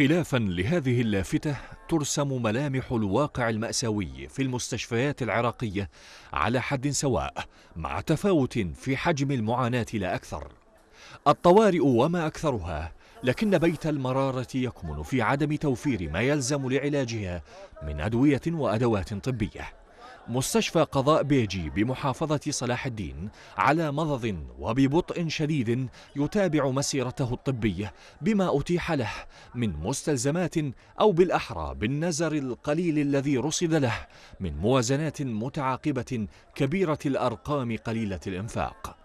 خلافا لهذه اللافتة ترسم ملامح الواقع المأساوي في المستشفيات العراقية على حد سواء مع تفاوت في حجم المعاناة لا أكثر الطوارئ وما أكثرها لكن بيت المرارة يكمن في عدم توفير ما يلزم لعلاجها من أدوية وأدوات طبية مستشفى قضاء بيجي بمحافظة صلاح الدين على مضض وببطء شديد يتابع مسيرته الطبية بما أتيح له من مستلزمات أو بالأحرى بالنزر القليل الذي رصد له من موازنات متعاقبة كبيرة الأرقام قليلة الإنفاق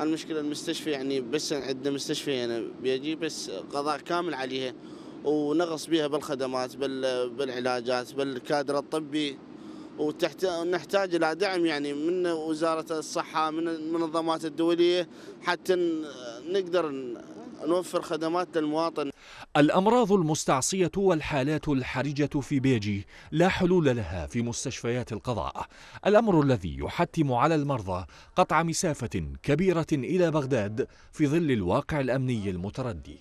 المشكلة المستشفى يعني بس عندنا مستشفى يعني بيجي بس قضاء كامل عليها ونغص بها بالخدمات بالعلاجات بالكادر الطبي ونحتاج الى دعم يعني من وزاره الصحه من المنظمات الدوليه حتى نقدر نوفر خدمات للمواطن الأمراض المستعصية والحالات الحرجة في بيجي لا حلول لها في مستشفيات القضاء الأمر الذي يحتم على المرضى قطع مسافة كبيرة إلى بغداد في ظل الواقع الأمني المتردي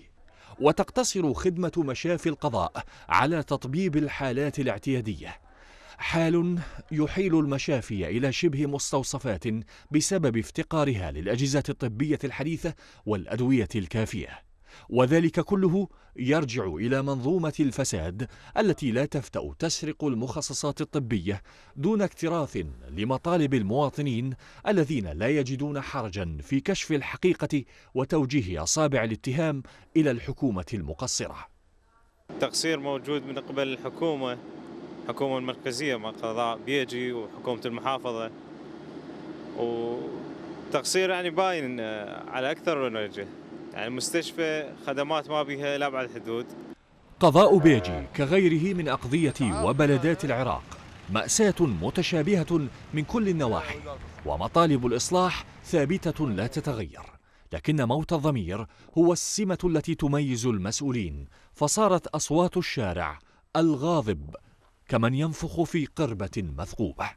وتقتصر خدمة مشافي القضاء على تطبيب الحالات الاعتيادية حال يحيل المشافي إلى شبه مستوصفات بسبب افتقارها للأجهزة الطبية الحديثة والأدوية الكافية وذلك كله يرجع إلى منظومة الفساد التي لا تفتأ تسرق المخصصات الطبية دون اكتراث لمطالب المواطنين الذين لا يجدون حرجا في كشف الحقيقة وتوجيه أصابع الاتهام إلى الحكومة المقصرة تقصير موجود من قبل الحكومة الحكومة المركزية مع قضاء بيجي وحكومة المحافظة وتقصير يعني باين على أكثر من وجه يعني المستشفى خدمات ما بيها لا بعد حدود قضاء بيجي كغيره من أقضية وبلدات العراق مأساة متشابهة من كل النواحي ومطالب الإصلاح ثابتة لا تتغير لكن موت الضمير هو السمة التي تميز المسؤولين فصارت أصوات الشارع الغاضب كمن ينفخ في قربة مثقوبة